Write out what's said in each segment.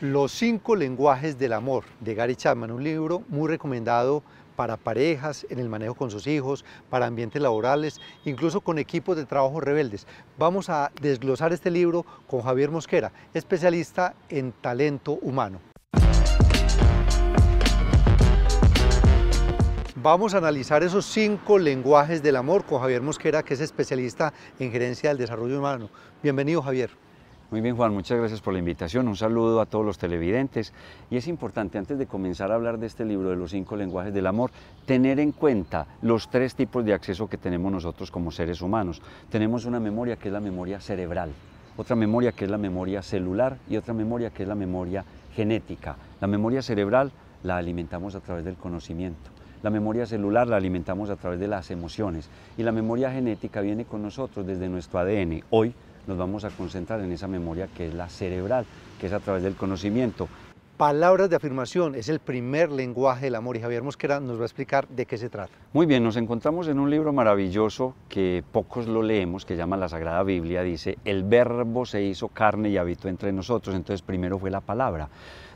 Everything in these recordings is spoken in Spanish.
Los cinco lenguajes del amor de Gary Chapman, un libro muy recomendado para parejas, en el manejo con sus hijos, para ambientes laborales, incluso con equipos de trabajo rebeldes. Vamos a desglosar este libro con Javier Mosquera, especialista en talento humano. Vamos a analizar esos cinco lenguajes del amor con Javier Mosquera, que es especialista en gerencia del desarrollo humano. Bienvenido, Javier. Muy bien, Juan, muchas gracias por la invitación. Un saludo a todos los televidentes. Y es importante, antes de comenzar a hablar de este libro de los cinco lenguajes del amor, tener en cuenta los tres tipos de acceso que tenemos nosotros como seres humanos. Tenemos una memoria que es la memoria cerebral, otra memoria que es la memoria celular y otra memoria que es la memoria genética. La memoria cerebral la alimentamos a través del conocimiento. La memoria celular la alimentamos a través de las emociones y la memoria genética viene con nosotros desde nuestro ADN. Hoy nos vamos a concentrar en esa memoria que es la cerebral, que es a través del conocimiento. Palabras de afirmación es el primer lenguaje del amor y Javier Mosquera nos va a explicar de qué se trata. Muy bien, nos encontramos en un libro maravilloso que pocos lo leemos, que llama la Sagrada Biblia, dice, el verbo se hizo carne y habitó entre nosotros, entonces primero fue la palabra,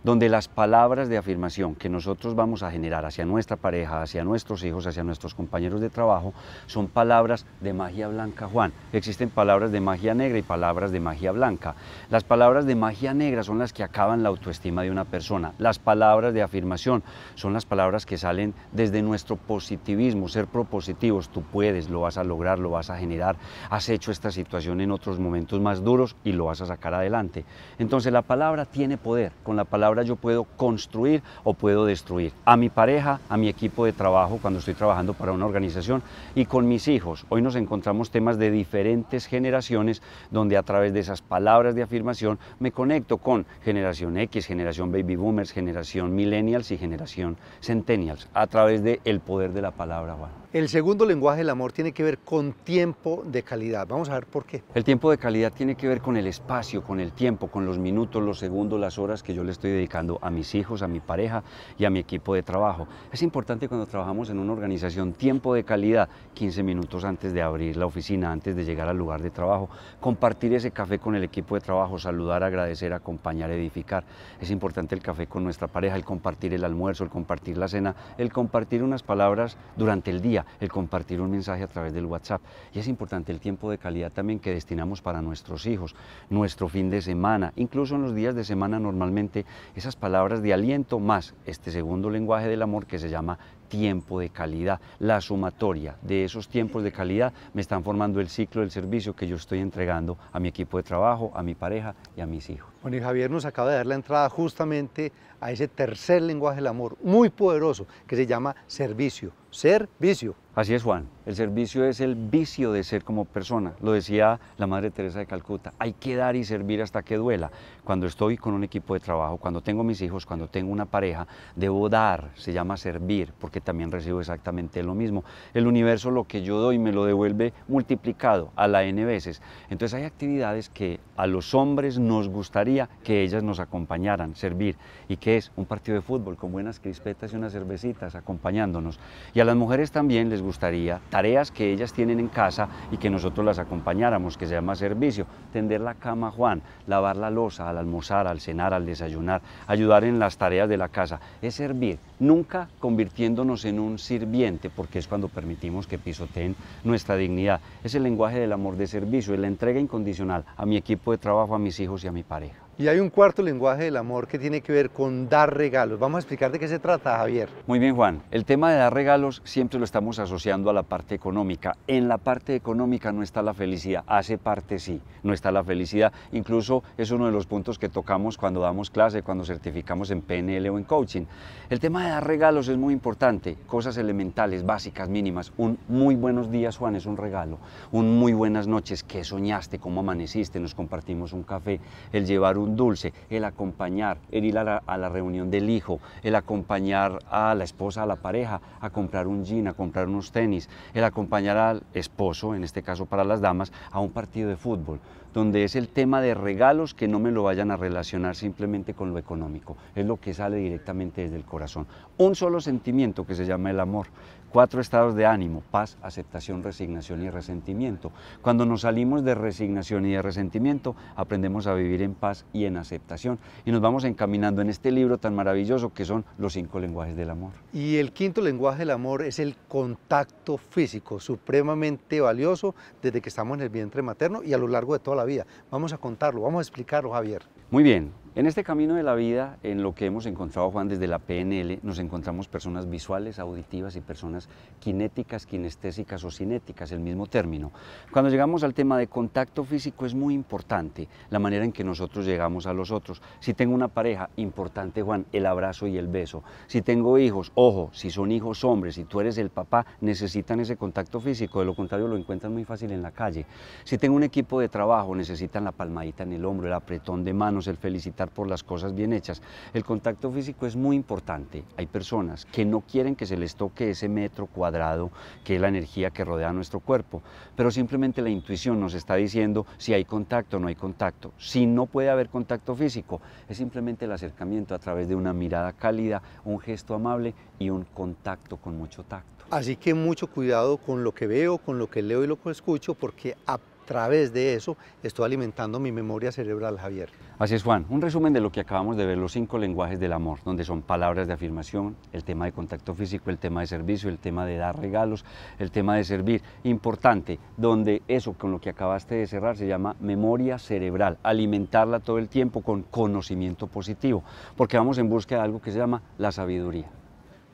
donde las palabras de afirmación que nosotros vamos a generar hacia nuestra pareja, hacia nuestros hijos, hacia nuestros compañeros de trabajo, son palabras de magia blanca, Juan. Existen palabras de magia negra y palabras de magia blanca. Las palabras de magia negra son las que acaban la autoestima de una persona. Las palabras de afirmación son las palabras que salen desde nuestro positivismo, ser propositivos, tú puedes, lo vas a lograr, lo vas a generar, has hecho esta situación en otros momentos más duros y lo vas a sacar adelante. Entonces la palabra tiene poder, con la palabra yo puedo construir o puedo destruir a mi pareja, a mi equipo de trabajo cuando estoy trabajando para una organización y con mis hijos. Hoy nos encontramos temas de diferentes generaciones donde a través de esas palabras de afirmación me conecto con generación X, generación B baby boomers, generación millennials y generación centennials, a través del el poder de la palabra, el segundo lenguaje del amor tiene que ver con tiempo de calidad. Vamos a ver por qué. El tiempo de calidad tiene que ver con el espacio, con el tiempo, con los minutos, los segundos, las horas que yo le estoy dedicando a mis hijos, a mi pareja y a mi equipo de trabajo. Es importante cuando trabajamos en una organización tiempo de calidad, 15 minutos antes de abrir la oficina, antes de llegar al lugar de trabajo, compartir ese café con el equipo de trabajo, saludar, agradecer, acompañar, edificar. Es importante el café con nuestra pareja, el compartir el almuerzo, el compartir la cena, el compartir unas palabras durante el día el compartir un mensaje a través del WhatsApp. Y es importante el tiempo de calidad también que destinamos para nuestros hijos, nuestro fin de semana, incluso en los días de semana normalmente esas palabras de aliento más este segundo lenguaje del amor que se llama tiempo de calidad. La sumatoria de esos tiempos de calidad me están formando el ciclo del servicio que yo estoy entregando a mi equipo de trabajo, a mi pareja y a mis hijos. Bueno, y Javier nos acaba de dar la entrada justamente a ese tercer lenguaje del amor, muy poderoso, que se llama servicio servicio. Así es, Juan. El servicio es el vicio de ser como persona. Lo decía la Madre Teresa de Calcuta. Hay que dar y servir hasta que duela. Cuando estoy con un equipo de trabajo, cuando tengo mis hijos, cuando tengo una pareja, debo dar. Se llama servir, porque también recibo exactamente lo mismo. El universo lo que yo doy me lo devuelve multiplicado a la n veces. Entonces hay actividades que a los hombres nos gustaría que ellas nos acompañaran, servir. ¿Y que es? Un partido de fútbol con buenas crispetas y unas cervecitas acompañándonos. Y a las mujeres también les gustaría tareas que ellas tienen en casa y que nosotros las acompañáramos, que se llama servicio, tender la cama Juan, lavar la losa al almorzar, al cenar, al desayunar, ayudar en las tareas de la casa, es servir, nunca convirtiéndonos en un sirviente, porque es cuando permitimos que pisoteen nuestra dignidad. Es el lenguaje del amor de servicio, es la entrega incondicional a mi equipo de trabajo, a mis hijos y a mi pareja. Y hay un cuarto lenguaje del amor que tiene que ver con dar regalos. Vamos a explicar de qué se trata, Javier. Muy bien, Juan. El tema de dar regalos siempre lo estamos asociando a la parte económica. En la parte económica no está la felicidad, hace parte sí, no está la felicidad. Incluso es uno de los puntos que tocamos cuando damos clase, cuando certificamos en PNL o en coaching. El tema de dar regalos es muy importante, cosas elementales, básicas, mínimas. Un muy buenos días, Juan, es un regalo. Un muy buenas noches, ¿qué soñaste? ¿Cómo amaneciste? Nos compartimos un café. El llevar un dulce, el acompañar, el ir a la, a la, reunión del hijo, el acompañar a la esposa, a la pareja, a comprar un jean, a comprar unos tenis, el acompañar al esposo, en este caso para las damas, a un partido de fútbol, donde es el tema de regalos que no me lo vayan a relacionar simplemente con lo económico, es lo que sale directamente desde el corazón. Un solo sentimiento que se llama el amor, cuatro estados de ánimo, paz, aceptación, resignación y resentimiento. Cuando nos salimos de resignación y de resentimiento, aprendemos a vivir en paz y en aceptación. Y nos vamos encaminando en este libro tan maravilloso que son los cinco lenguajes del amor. Y el quinto lenguaje del amor es el contacto físico, supremamente valioso desde que estamos en el vientre materno y a lo largo de toda la vida. Vamos a contarlo, vamos a explicarlo, Javier. Muy bien, en este camino de la vida, en lo que hemos encontrado, Juan, desde la PNL, nos encontramos personas visuales, auditivas y personas kinéticas, kinestésicas o cinéticas, el mismo término. Cuando llegamos al tema de contacto físico es muy importante la manera en que nosotros llegamos a los otros. Si tengo una pareja, importante, Juan, el abrazo y el beso. Si tengo hijos, ojo, si son hijos hombres, si tú eres el papá, necesitan ese contacto físico, de lo contrario lo encuentran muy fácil en la calle. Si tengo un equipo de trabajo, necesitan la palmadita en el hombro, el apretón de manos, el felicitar por las cosas bien hechas. El contacto físico es muy importante. Hay personas que no quieren que se les toque ese metro cuadrado que es la energía que rodea nuestro cuerpo, pero simplemente la intuición nos está diciendo si hay contacto o no hay contacto. Si no puede haber contacto físico, es simplemente el acercamiento a través de una mirada cálida, un gesto amable y un contacto con mucho tacto. Así que mucho cuidado con lo que veo, con lo que leo y lo que escucho, porque a a través de eso estoy alimentando mi memoria cerebral, Javier. Así es, Juan. Un resumen de lo que acabamos de ver, los cinco lenguajes del amor, donde son palabras de afirmación, el tema de contacto físico, el tema de servicio, el tema de dar regalos, el tema de servir. Importante, donde eso con lo que acabaste de cerrar se llama memoria cerebral, alimentarla todo el tiempo con conocimiento positivo, porque vamos en busca de algo que se llama la sabiduría.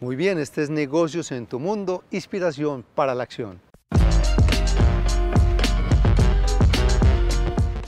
Muy bien, este es Negocios en tu Mundo, inspiración para la acción.